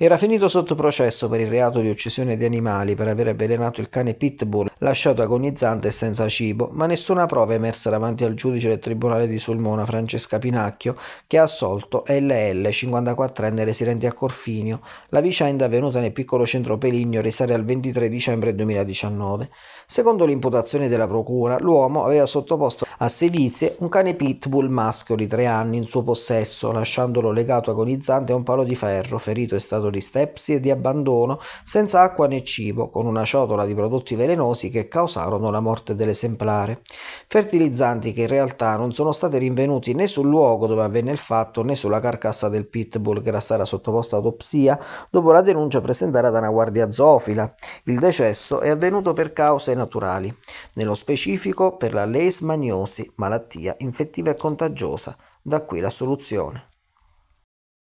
Era finito sotto processo per il reato di uccisione di animali per aver avvelenato il cane Pitbull lasciato agonizzante e senza cibo, ma nessuna prova è emersa davanti al giudice del Tribunale di Sulmona Francesca Pinacchio che ha assolto LL, 54enne residente a Corfinio. La vicenda avvenuta nel piccolo centro Peligno risale al 23 dicembre 2019. Secondo l'imputazione della procura, l'uomo aveva sottoposto a sevizie un cane pitbull maschio di 3 anni in suo possesso, lasciandolo legato agonizzante a un palo di ferro, ferito e stato stato di stepsi e di abbandono, senza acqua né cibo, con una ciotola di prodotti velenosi che causarono la morte dell'esemplare. Fertilizzanti che in realtà non sono stati rinvenuti né sul luogo dove avvenne il fatto né sulla carcassa del pitbull che era stata sottoposta a autopsia dopo la denuncia presentata da una guardia zoofila. Il decesso è avvenuto per cause naturali, nello specifico per la leismaniosi, malattia infettiva e contagiosa. Da qui la soluzione.